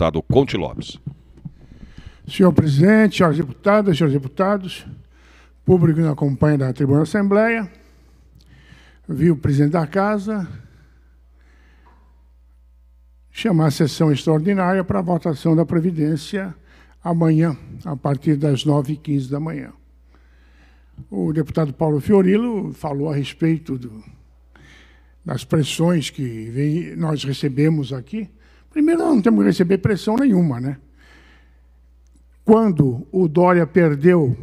deputado Conte Lopes. Senhor presidente, senhoras deputadas, senhores deputados, público que nos acompanha da Tribuna da Assembleia, vi o presidente da Casa chamar a sessão extraordinária para a votação da Previdência amanhã, a partir das 9h15 da manhã. O deputado Paulo Fiorilo falou a respeito do, das pressões que vem, nós recebemos aqui Primeiro, nós não temos que receber pressão nenhuma, né? Quando o Dória perdeu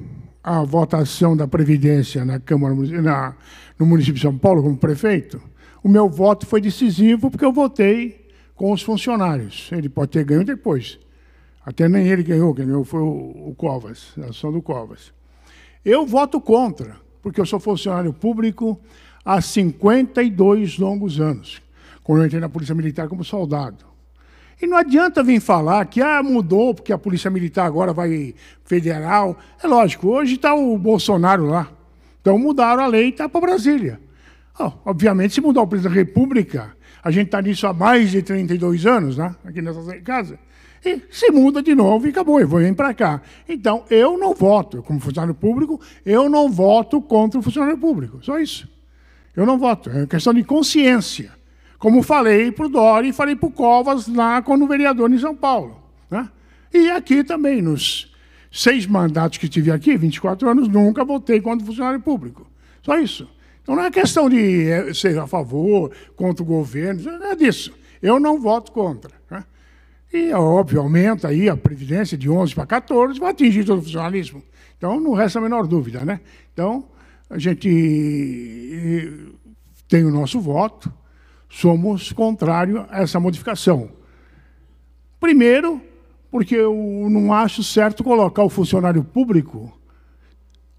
a votação da Previdência na Câmara, na, no município de São Paulo, como prefeito, o meu voto foi decisivo porque eu votei com os funcionários. Ele pode ter ganho depois. Até nem ele ganhou, quem ganhou foi o, o Covas, a ação do Covas. Eu voto contra, porque eu sou funcionário público há 52 longos anos, quando eu entrei na Polícia Militar como soldado. E não adianta vir falar que ah, mudou porque a Polícia Militar agora vai federal. É lógico, hoje está o Bolsonaro lá. Então mudaram a lei e está para Brasília. Oh, obviamente, se mudar o presidente da República, a gente está nisso há mais de 32 anos, né? aqui nessa casa, e se muda de novo e acabou, eu vou vir para cá. Então, eu não voto, como funcionário público, eu não voto contra o funcionário público, só isso. Eu não voto, é uma questão de consciência. Como falei para o Dori e falei para o Covas lá quando vereador em São Paulo. Né? E aqui também, nos seis mandatos que tive aqui, 24 anos, nunca votei contra funcionário público. Só isso. Então não é questão de eh, ser a favor, contra o governo, não é disso. Eu não voto contra. Né? E, óbvio, aumenta aí a previdência de 11 para 14, vai atingir todo o funcionalismo. Então, não resta a menor dúvida, né? Então, a gente eh, tem o nosso voto, somos contrário a essa modificação. Primeiro, porque eu não acho certo colocar o funcionário público,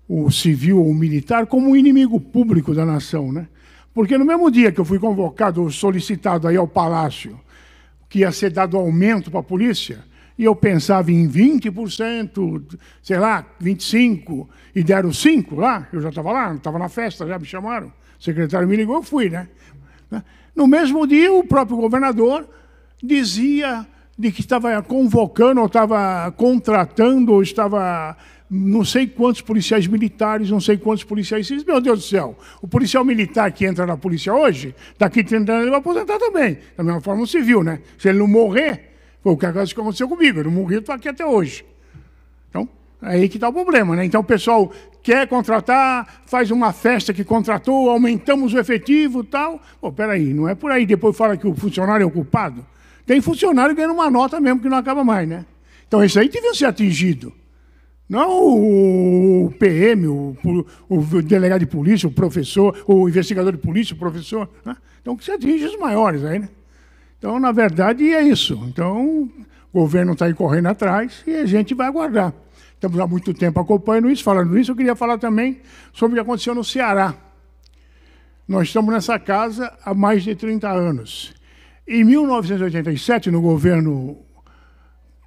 o civil ou o militar, como um inimigo público da nação. Né? Porque no mesmo dia que eu fui convocado, solicitado aí ao Palácio, que ia ser dado aumento para a polícia, e eu pensava em 20%, sei lá, 25%, e deram 5% lá, eu já estava lá, estava na festa, já me chamaram, o secretário me ligou, eu fui, né? Né? No mesmo dia, o próprio governador dizia de que estava convocando, ou estava contratando, ou estava não sei quantos policiais militares, não sei quantos policiais civis. Meu Deus do céu, o policial militar que entra na polícia hoje, daqui 30 anos ele vai aposentar também. Da mesma forma, um civil, né? Se ele não morrer, foi o que aconteceu comigo. Ele não morri, estou aqui até hoje. Então, Aí que está o problema, né? Então o pessoal quer contratar, faz uma festa que contratou, aumentamos o efetivo tal. Pô, peraí, não é por aí. Depois fala que o funcionário é o culpado. Tem funcionário ganhando uma nota mesmo que não acaba mais, né? Então isso aí devia ser atingido. Não o PM, o, o, delegado de polícia, o professor, o investigador de polícia, o professor. Né? Então que se atinge os maiores aí, né? Então, na verdade, é isso. Então, o governo está aí correndo atrás e a gente vai aguardar estamos há muito tempo acompanhando isso, falando isso, eu queria falar também sobre o que aconteceu no Ceará. Nós estamos nessa casa há mais de 30 anos. Em 1987, no governo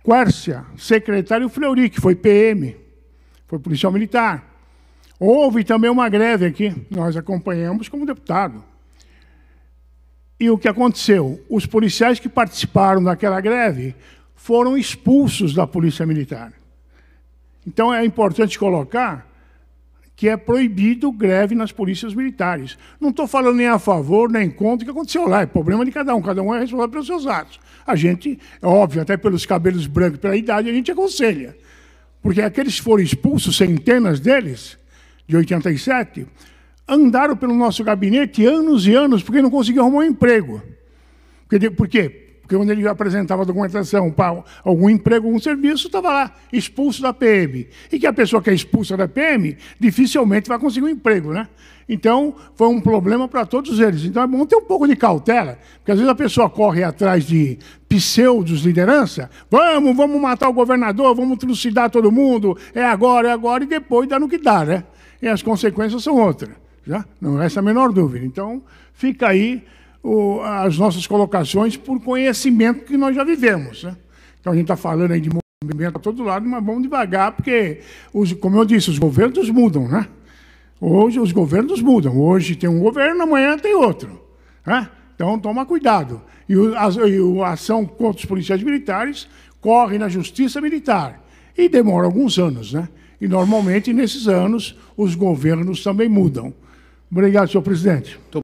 Quércia, secretário Fleury, que foi PM, foi policial militar. Houve também uma greve aqui, nós acompanhamos como deputado. E o que aconteceu? Os policiais que participaram daquela greve foram expulsos da Polícia Militar. Então é importante colocar que é proibido greve nas polícias militares. Não estou falando nem a favor nem contra o que aconteceu lá, é problema de cada um, cada um é responsável pelos seus atos. A gente, é óbvio, até pelos cabelos brancos, pela idade, a gente aconselha. Porque aqueles que foram expulsos, centenas deles, de 87, andaram pelo nosso gabinete anos e anos porque não conseguiam arrumar um emprego. Por quê? Porque quando ele apresentava documentação para algum emprego, algum serviço, estava lá expulso da PM. E que a pessoa que é expulsa da PM dificilmente vai conseguir um emprego, né? Então, foi um problema para todos eles. Então, é bom ter um pouco de cautela, porque às vezes a pessoa corre atrás de pseudos liderança. Vamos, vamos matar o governador, vamos trucidar todo mundo, é agora, é agora, e depois dá no que dá, né? E as consequências são outras. Já? Né? Não resta a menor dúvida. Então, fica aí o, as nossas colocações por conhecimento que nós já vivemos. Né? Então a gente está falando aí de movimento a todo lado, mas vamos devagar, porque, os, como eu disse, os governos mudam, né? Hoje os governos mudam. Hoje tem um governo, amanhã tem outro. Né? Então toma cuidado. E, o, a, e a ação contra os policiais militares corre na justiça militar. E demora alguns anos, né? E normalmente nesses anos os governos também mudam. Obrigado, senhor presidente.